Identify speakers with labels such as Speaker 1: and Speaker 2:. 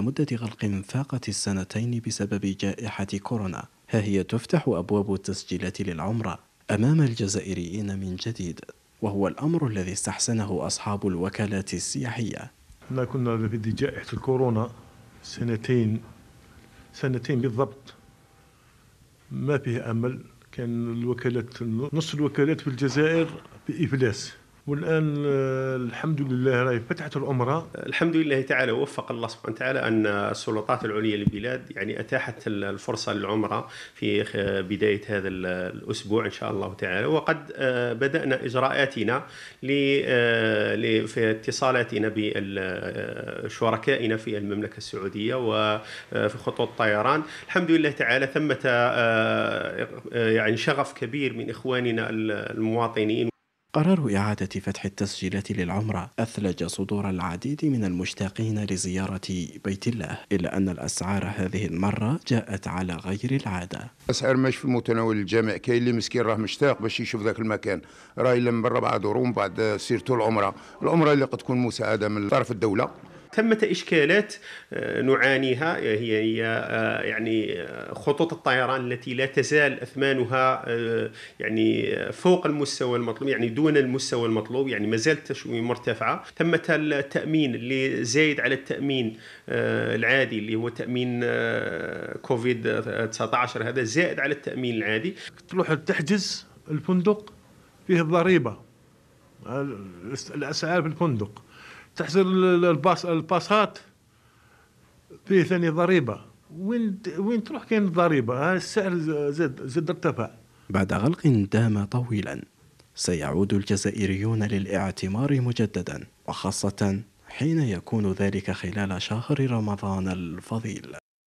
Speaker 1: مدة غلق فاقت السنتين بسبب جائحة كورونا ها هي تفتح أبواب التسجيلات للعمرة أمام الجزائريين من جديد وهو الأمر الذي استحسنه أصحاب الوكالات السياحية
Speaker 2: احنا كنا بدي جائحة الكورونا سنتين سنتين بالضبط ما فيه أمل كان الوكالات نص الوكالات في الجزائر بإفلاس والان آه، الحمد لله راهي فتحت الامره
Speaker 3: الحمد لله تعالى وفق الله سبحانه وتعالى ان السلطات العليا للبلاد يعني اتاحت الفرصه للعمره في بدايه هذا الاسبوع ان شاء الله تعالى وقد آه، بدانا اجراءاتنا آه، في اتصالاتنا بشركائنا في المملكه السعوديه وفي خطوط الطيران الحمد لله تعالى ثمه يعني شغف كبير من اخواننا المواطنين
Speaker 1: قرار إعادة فتح التسجيلات للعمرة أثلج صدور العديد من المشتاقين لزيارة بيت الله إلا أن الأسعار هذه المرة جاءت على غير العادة
Speaker 4: أسعار مش في متناول الجميع كاين اللي مسكين راه مشتاق باش يشوف ذاك المكان راه إلا من برا بعد روم بعد
Speaker 3: سيرته العمرة العمرة اللي قد تكون مساعدة من طرف الدولة ثمة إشكالات آه، نعانيها آه، هي هي آه، يعني خطوط الطيران التي لا تزال أثمانها يعني فوق المستوى المطلوب يعني دون المستوى المطلوب يعني ما زالت مرتفعة ثمة التأمين اللي زايد على التأمين العادي اللي هو تأمين كوفيد 19 هذا زائد على التأمين
Speaker 2: العادي تروح تحجز الفندق فيه ضريبة الأسعار في الفندق تحصل الباس الباسات فيه ثاني ضريبه وين وين تروح كاين الضريبه السعر زاد زاد
Speaker 1: ارتفع بعد غلق دام طويلا سيعود الجزائريون للاعتمار مجددا وخاصه حين يكون ذلك خلال شهر رمضان الفضيل